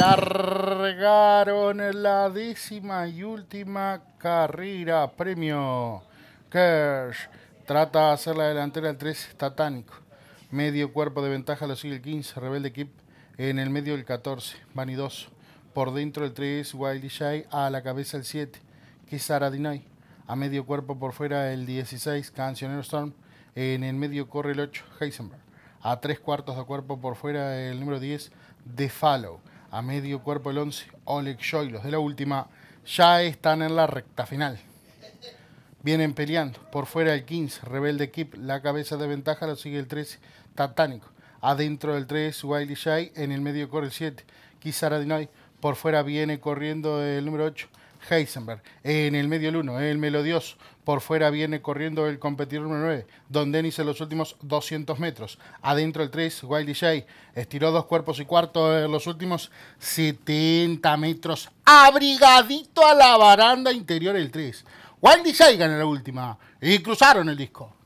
largaron la décima y última carrera premio. Kersh trata de hacer la delantera el 3 Tatánico. Medio cuerpo de ventaja lo sigue el 15, Rebelde Kip en el medio el 14, Vanidoso. Por dentro el 3, Wildy a la cabeza el 7, es Aradinay. A medio cuerpo por fuera el 16, Cancionero Storm. En el medio corre el 8, Heisenberg. A tres cuartos de cuerpo por fuera el número 10, De Fallow. A medio cuerpo el 11, Oleg Shoy. Los de la última ya están en la recta final. Vienen peleando. Por fuera el 15, Rebelde Kip. La cabeza de ventaja lo sigue el 13, Tatánico. Adentro del 3, Wiley Shy. En el medio corre el 7, Kisaradinoy. Por fuera viene corriendo el número 8, Heisenberg. En el medio el 1, el melodioso. Por fuera viene corriendo el competidor número 9, Don Dennis en los últimos 200 metros. Adentro el 3, Wild DJ. Estiró dos cuerpos y cuarto en los últimos 70 metros. Abrigadito a la baranda interior el 3. Wild DJ gana la última. Y cruzaron el disco.